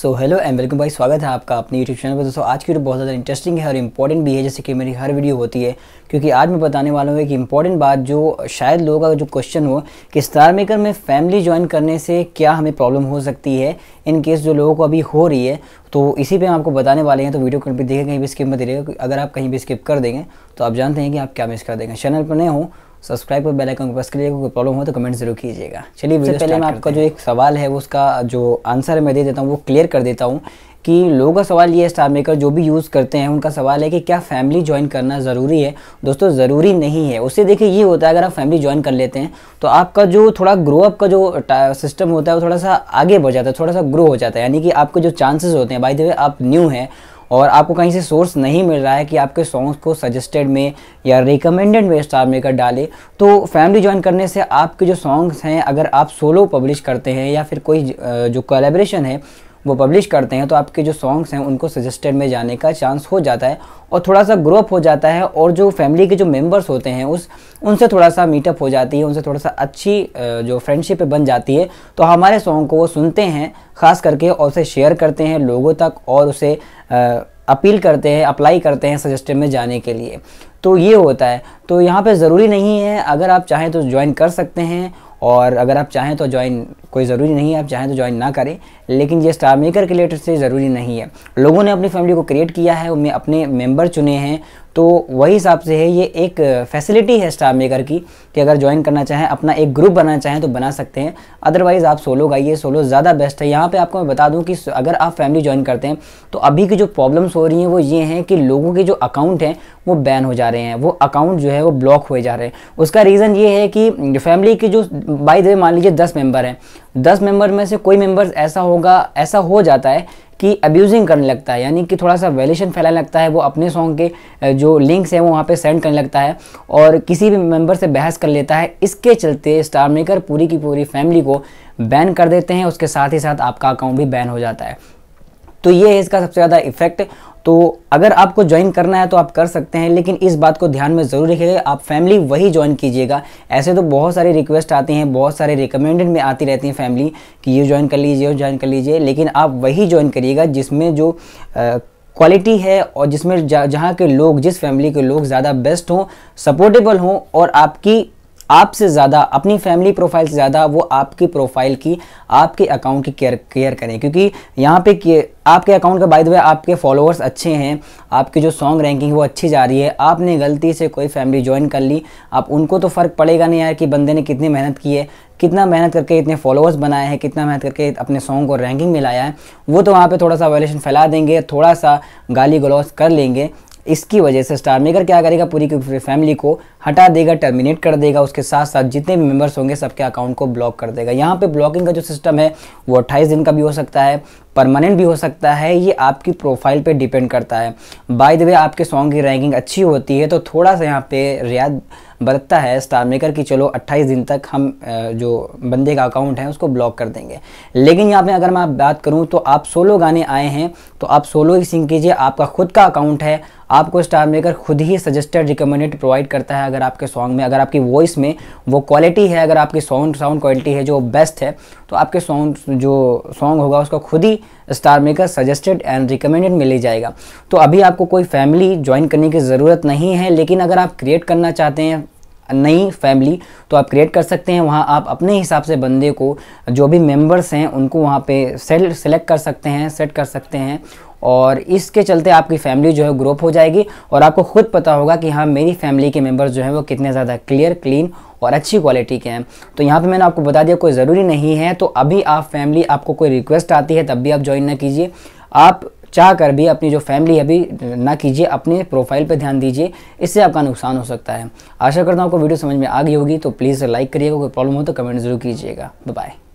so hello and welcome भाई स्वागत है आपका अपने यूट्यूब चैनल पर दोस्तों आज की वीडियो बहुत ज़्यादा इंटरेस्टिंग है और इंपॉर्टेंट भी है जैसे कि मेरी हर वीडियो होती है क्योंकि आज मैं बताने वाला हूँ एक इंपॉर्टेंट बात जो शायद लोगों का जो क्वेश्चन हो कि स्टार मेकर में फैमिली ज्वाइन करने से क्या हमें प्रॉब्लम हो सकती है इन केस जो लोगों को अभी हो रही है तो इसी पर हम आपको बताने वाले हैं तो वीडियो कहीं भी देखें कहीं भी स्किप मत देगा अगर आप कहीं भी स्किप कर देंगे तो आप जानते हैं कि आप क्या मिस कर देंगे चैनल पर नहीं हों सब्सक्राइब और बेलाइकन प्रेस करिएगा कोई प्रॉब्लम हो तो कमेंट जरूर कीजिएगा चलिए वीडियो पहले मैं आपका जो एक सवाल है उसका जो आंसर मैं दे देता हूँ वो क्लियर कर देता हूँ कि लोगों का सवाल ये है स्टार मेकर जो भी यूज़ करते हैं उनका सवाल है कि क्या फैमिली ज्वाइन करना ज़रूरी है दोस्तों ज़रूरी नहीं है उससे देखिए ये होता है अगर आप फैमिली ज्वाइन कर लेते हैं तो आपका जो थोड़ा ग्रो अप का जो सिस्टम होता है वो थोड़ा सा आगे बढ़ जाता है थोड़ा सा ग्रो हो जाता है यानी कि आपके जो चांसेस होते हैं बाई द आप न्यू हैं और आपको कहीं से सोर्स नहीं मिल रहा है कि आपके सॉन्ग्स को सजेस्टेड में या रिकमेंडेड में स्टार मेकर डाले तो फैमिली ज्वाइन करने से आपके जो सॉन्ग्स हैं अगर आप सोलो पब्लिश करते हैं या फिर कोई जो कोलेब्रेशन है वो पब्लिश करते हैं तो आपके जो सॉन्ग्स हैं उनको सजेस्टेड में जाने का चांस हो जाता है और थोड़ा सा ग्रोअप हो जाता है और जो फैमिली के जो मेम्बर्स होते हैं उस उनसे थोड़ा सा मीटअप हो जाती है उनसे थोड़ा सा अच्छी जो फ्रेंडशिप बन जाती है तो हमारे सॉन्ग को वो सुनते हैं ख़ास करके और उसे शेयर करते हैं लोगों तक और उसे अपील करते हैं अप्लाई करते हैं सजेस्टेड में जाने के लिए तो ये होता है तो यहाँ पर ज़रूरी नहीं है अगर आप चाहें तो ज्वाइन कर सकते हैं और अगर आप चाहें तो ज्वाइन कोई ज़रूरी नहीं है आप चाहें तो ज्वाइन ना करें लेकिन ये स्टार मेकर के लिए से ज़रूरी नहीं है लोगों ने अपनी फैमिली को क्रिएट किया है उनमें अपने मेम्बर चुने हैं तो वही हिसाब से है ये एक फैसिलिटी है स्टार मेकर की कि अगर ज्वाइन करना चाहें अपना एक ग्रुप बनाना चाहें तो बना सकते हैं अदरवाइज़ आप सोलो गाइए सोलो ज़्यादा बेस्ट है यहाँ पे आपको मैं बता दूँ कि अगर आप फैमिली ज्वाइन करते हैं तो अभी की जो प्रॉब्लम्स हो रही हैं वो ये हैं कि लोगों के जो अकाउंट हैं वो बैन हो जा रहे हैं वो अकाउंट जो है वो ब्लॉक हो जा रहे हैं उसका रीज़न ये है कि फैमिली के जो बाई दे मान लीजिए दस मेम्बर हैं दस मेम्बर में से कोई मेम्बर ऐसा होगा ऐसा हो जाता है कि अब्यूजिंग करने लगता है यानी कि थोड़ा सा वैल्यूशन फैलाने लगता है वो अपने सॉन्ग के जो लिंक्स हैं वो वहाँ पे सेंड करने लगता है और किसी भी मेंबर से बहस कर लेता है इसके चलते स्टार मेकर पूरी की पूरी फैमिली को बैन कर देते हैं उसके साथ ही साथ आपका अकाउंट भी बैन हो जाता है तो ये है इसका सबसे ज़्यादा इफेक्ट तो अगर आपको ज्वाइन करना है तो आप कर सकते हैं लेकिन इस बात को ध्यान में ज़रूर रखिएगा आप फैमिली वही ज्वाइन कीजिएगा ऐसे तो बहुत सारी रिक्वेस्ट आती हैं बहुत सारे रिकमेंडेड में आती रहती हैं फैमिली कि ये ज्वाइन कर लीजिए ये ज्वाइन कर लीजिए लेकिन आप वही ज्वाइन करिएगा जिसमें जो आ, क्वालिटी है और जिसमें जहाँ के लोग जिस फैमिली के लोग ज़्यादा बेस्ट हों सपोर्टेबल हों और आपकी आपसे ज़्यादा अपनी फैमिली प्रोफाइल से ज़्यादा वो आपकी प्रोफाइल की आपके अकाउंट की केयर केयर करें क्योंकि यहाँ पे आपके अकाउंट का बाय द वे आपके फॉलोअर्स अच्छे हैं आपकी जो सॉन्ग रैंकिंग वो अच्छी जा रही है आपने गलती से कोई फैमिली ज्वाइन कर ली आप उनको तो फ़र्क पड़ेगा नहीं यार कि बंदे ने कितनी मेहनत की है कितना मेहनत करके इतने फॉलोअर्स बनाए हैं कितना मेहनत करके अपने सॉन्ग को रैंकिंग मिलाया है वो तो वहाँ पे थोड़ा सा वायलेशन फैला देंगे थोड़ा सा गाली गलौज कर लेंगे इसकी वजह से स्टार मेकर क्या करेगा पूरी की फैमिली को हटा देगा टर्मिनेट कर देगा उसके साथ साथ जितने भी मेम्बर्स होंगे सबके अकाउंट को ब्लॉक कर देगा यहाँ पे ब्लॉकिंग का जो सिस्टम है वो अट्ठाईस दिन का भी हो सकता है परमानेंट भी हो सकता है ये आपकी प्रोफाइल पे डिपेंड करता है बाय द वे आपके सॉन्ग की रैंकिंग अच्छी होती है तो थोड़ा सा यहाँ पे रियाद बरतता है स्टार मेकर की चलो 28 दिन तक हम जो बंदे का अकाउंट है उसको ब्लॉक कर देंगे लेकिन यहाँ पे अगर मैं बात करूँ तो आप सोलो गाने आए हैं तो आप सोलो ही सिंग कीजिए आपका खुद का अकाउंट है आपको स्टार मेकर खुद ही सजेस्टेड रिकमेंडेड प्रोवाइड करता है अगर आपके सॉन्ग में अगर आपकी वॉइस में वो क्वालिटी है अगर आपकी साउंड साउंड क्वालिटी है जो बेस्ट है तो आपके सॉन्ग जो सॉन्ग होगा उसको खुद ही Star Maker suggested and recommended में ले जाएगा तो अभी आपको कोई फैमिली ज्वाइन करने की ज़रूरत नहीं है लेकिन अगर आप क्रिएट करना चाहते हैं नई फैमिली तो आप क्रिएट कर सकते हैं वहाँ आप अपने हिसाब से बंदे को जो भी मेंबर्स हैं उनको वहाँ पे सेल सेलेक्ट कर सकते हैं सेट कर सकते हैं और इसके चलते आपकी फैमिली जो है ग्रोप हो जाएगी और आपको खुद पता होगा कि हाँ मेरी फैमिली के मेंबर्स जो हैं वो कितने ज़्यादा क्लियर क्लीन और अच्छी क्वालिटी के हैं तो यहाँ पे मैंने आपको बता दिया कोई ज़रूरी नहीं है तो अभी आप फैमिली आपको कोई रिक्वेस्ट आती है तब भी आप ज्वाइन ना कीजिए आप चाह कर भी अपनी जो फैमिली है अभी ना कीजिए अपने प्रोफाइल पर ध्यान दीजिए इससे आपका नुकसान हो सकता है आशा करता हूँ आपको वीडियो समझ में आ गई होगी तो प्लीज़ लाइक करिएगा कोई प्रॉब्लम हो तो कमेंट जरूर कीजिएगा बाय